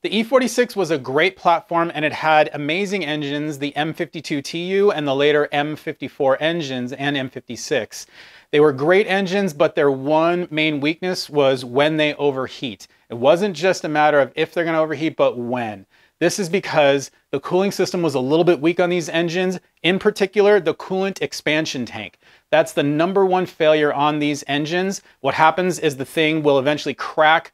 The E46 was a great platform and it had amazing engines, the M52TU and the later M54 engines and M56. They were great engines, but their one main weakness was when they overheat. It wasn't just a matter of if they're gonna overheat, but when. This is because the cooling system was a little bit weak on these engines, in particular, the coolant expansion tank. That's the number one failure on these engines. What happens is the thing will eventually crack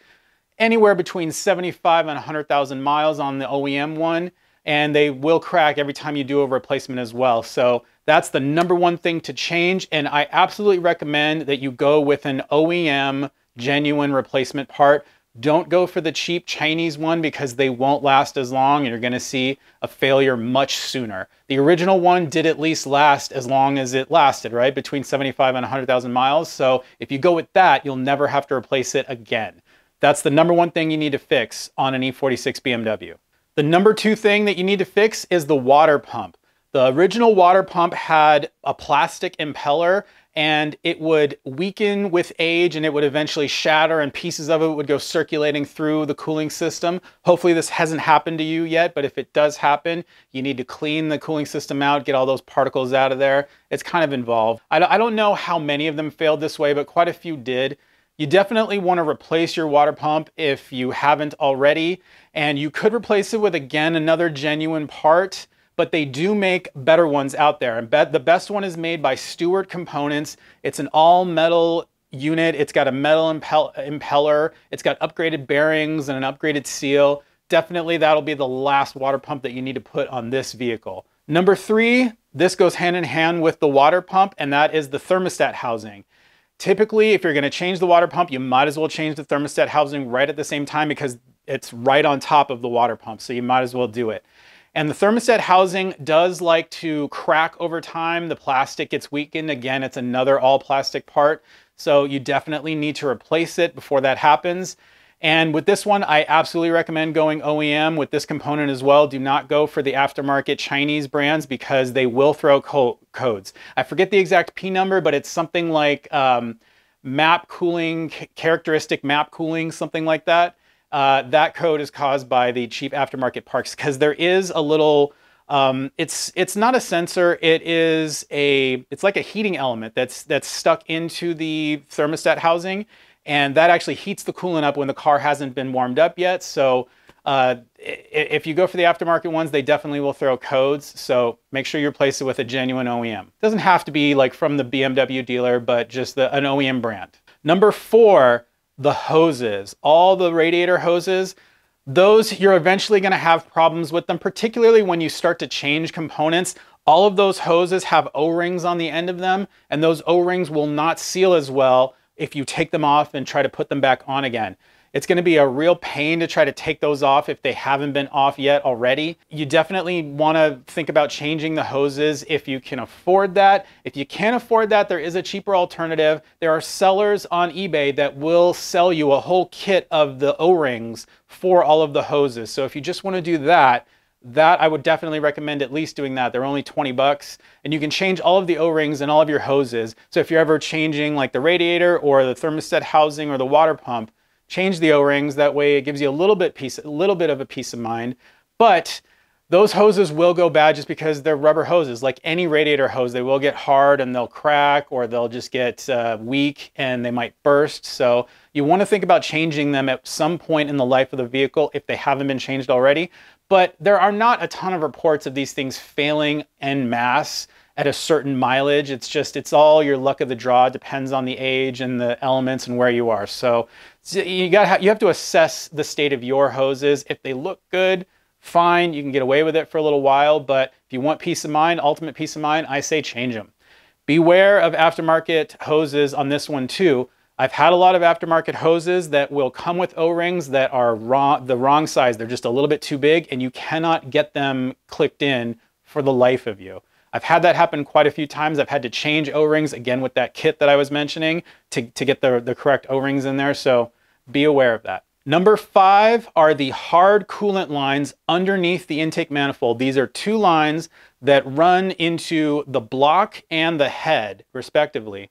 anywhere between 75 and 100,000 miles on the OEM one, and they will crack every time you do a replacement as well. So that's the number one thing to change, and I absolutely recommend that you go with an OEM genuine replacement part. Don't go for the cheap Chinese one because they won't last as long and you're gonna see a failure much sooner. The original one did at least last as long as it lasted, right? Between 75 and 100,000 miles. So if you go with that, you'll never have to replace it again. That's the number one thing you need to fix on an E46 BMW. The number two thing that you need to fix is the water pump. The original water pump had a plastic impeller and it would weaken with age and it would eventually shatter and pieces of it would go circulating through the cooling system. Hopefully this hasn't happened to you yet, but if it does happen, you need to clean the cooling system out, get all those particles out of there. It's kind of involved. I don't know how many of them failed this way, but quite a few did. You definitely want to replace your water pump if you haven't already, and you could replace it with, again, another genuine part, but they do make better ones out there. And the best one is made by Stewart Components. It's an all-metal unit. It's got a metal impeller. It's got upgraded bearings and an upgraded seal. Definitely that'll be the last water pump that you need to put on this vehicle. Number three, this goes hand in hand with the water pump and that is the thermostat housing. Typically, if you're gonna change the water pump, you might as well change the thermostat housing right at the same time because it's right on top of the water pump, so you might as well do it. And the thermostat housing does like to crack over time. The plastic gets weakened. Again, it's another all plastic part. So you definitely need to replace it before that happens. And with this one, I absolutely recommend going OEM with this component as well. Do not go for the aftermarket Chinese brands because they will throw co codes. I forget the exact P number, but it's something like um, map cooling, characteristic map cooling, something like that. Uh, that code is caused by the cheap aftermarket parts because there is a little, um, it's it's not a sensor. It is a it's like a heating element that's that's stuck into the thermostat housing, and that actually heats the coolant up when the car hasn't been warmed up yet. So uh, if you go for the aftermarket ones, they definitely will throw codes. So make sure you replace it with a genuine OEM. It doesn't have to be like from the BMW dealer, but just the, an OEM brand. Number four, the hoses, all the radiator hoses. Those you're eventually going to have problems with them, particularly when you start to change components. All of those hoses have O-rings on the end of them, and those O-rings will not seal as well if you take them off and try to put them back on again. It's gonna be a real pain to try to take those off if they haven't been off yet already. You definitely wanna think about changing the hoses if you can afford that. If you can't afford that, there is a cheaper alternative. There are sellers on eBay that will sell you a whole kit of the O-rings for all of the hoses. So if you just wanna do that, that I would definitely recommend at least doing that. They're only 20 bucks and you can change all of the O-rings and all of your hoses. So if you're ever changing like the radiator or the thermostat housing or the water pump, change the O-rings. That way it gives you a little bit piece, a little bit of a peace of mind. But those hoses will go bad just because they're rubber hoses. Like any radiator hose, they will get hard and they'll crack or they'll just get uh, weak and they might burst. So you want to think about changing them at some point in the life of the vehicle if they haven't been changed already. But there are not a ton of reports of these things failing en masse at a certain mileage. It's just, it's all your luck of the draw. It depends on the age and the elements and where you are. So you got, you have to assess the state of your hoses. If they look good, fine, you can get away with it for a little while, but if you want peace of mind, ultimate peace of mind, I say change them. Beware of aftermarket hoses on this one too. I've had a lot of aftermarket hoses that will come with O-rings that are wrong, the wrong size. They're just a little bit too big and you cannot get them clicked in for the life of you. I've had that happen quite a few times. I've had to change O-rings again with that kit that I was mentioning to, to get the, the correct O-rings in there. So be aware of that. Number five are the hard coolant lines underneath the intake manifold. These are two lines that run into the block and the head, respectively.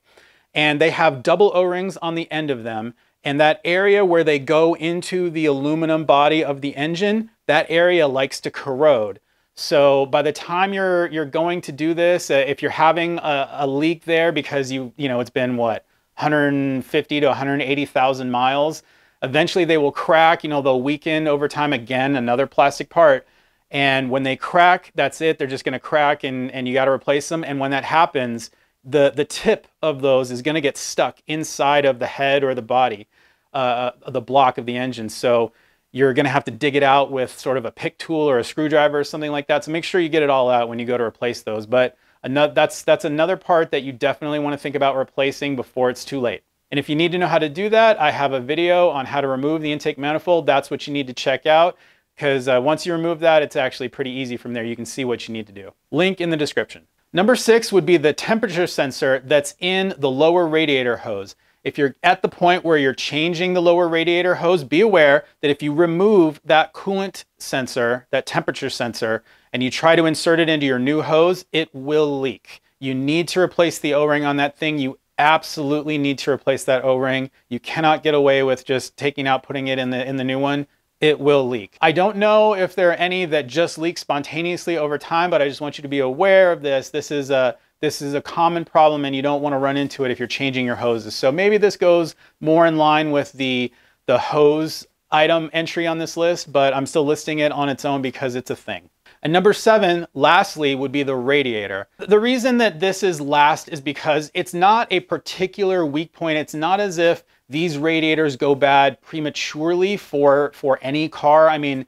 And they have double O-rings on the end of them. And that area where they go into the aluminum body of the engine, that area likes to corrode. So by the time you're you're going to do this, uh, if you're having a, a leak there because you you know it's been what 150 to 180,000 miles, Eventually they will crack, you know, they'll weaken over time again, another plastic part. And when they crack, that's it. They're just gonna crack and, and you gotta replace them. And when that happens, the, the tip of those is gonna get stuck inside of the head or the body, uh, uh, the block of the engine. So you're gonna have to dig it out with sort of a pick tool or a screwdriver or something like that. So make sure you get it all out when you go to replace those. But another, that's, that's another part that you definitely wanna think about replacing before it's too late. And if you need to know how to do that, I have a video on how to remove the intake manifold. That's what you need to check out because uh, once you remove that, it's actually pretty easy from there. You can see what you need to do. Link in the description. Number six would be the temperature sensor that's in the lower radiator hose. If you're at the point where you're changing the lower radiator hose, be aware that if you remove that coolant sensor, that temperature sensor, and you try to insert it into your new hose, it will leak. You need to replace the O-ring on that thing. You absolutely need to replace that O-ring. You cannot get away with just taking out, putting it in the, in the new one. It will leak. I don't know if there are any that just leak spontaneously over time, but I just want you to be aware of this. This is a, this is a common problem and you don't want to run into it if you're changing your hoses. So maybe this goes more in line with the, the hose item entry on this list, but I'm still listing it on its own because it's a thing. And number seven, lastly, would be the radiator. The reason that this is last is because it's not a particular weak point. It's not as if these radiators go bad prematurely for, for any car. I mean,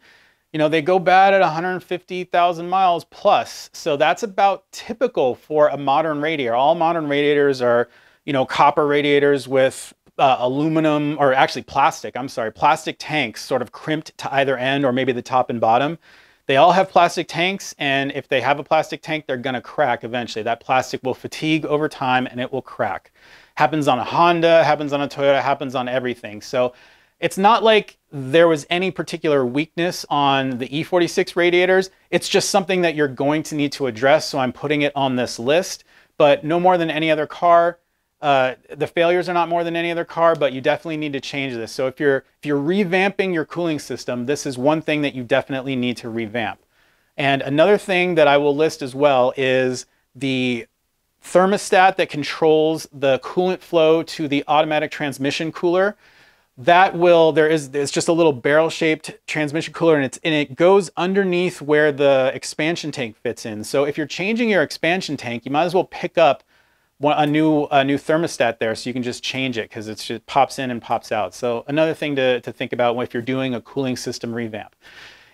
you know, they go bad at 150,000 miles plus. So that's about typical for a modern radiator. All modern radiators are, you know, copper radiators with uh, aluminum or actually plastic, I'm sorry, plastic tanks sort of crimped to either end or maybe the top and bottom. They all have plastic tanks, and if they have a plastic tank, they're gonna crack eventually. That plastic will fatigue over time and it will crack. Happens on a Honda, happens on a Toyota, happens on everything. So it's not like there was any particular weakness on the E46 radiators. It's just something that you're going to need to address, so I'm putting it on this list. But no more than any other car, uh, the failures are not more than any other car, but you definitely need to change this. So if you're if you're revamping your cooling system, this is one thing that you definitely need to revamp. And another thing that I will list as well is the thermostat that controls the coolant flow to the automatic transmission cooler. That will there is it's just a little barrel-shaped transmission cooler, and it's and it goes underneath where the expansion tank fits in. So if you're changing your expansion tank, you might as well pick up a new a new thermostat there, so you can just change it because it just pops in and pops out. So another thing to, to think about if you're doing a cooling system revamp.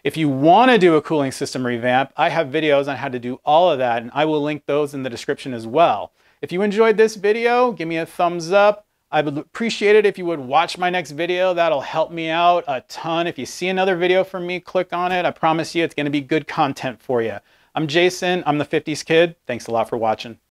If you want to do a cooling system revamp, I have videos on how to do all of that, and I will link those in the description as well. If you enjoyed this video, give me a thumbs up. I would appreciate it if you would watch my next video. That'll help me out a ton. If you see another video from me, click on it. I promise you it's going to be good content for you. I'm Jason. I'm the 50s kid. Thanks a lot for watching.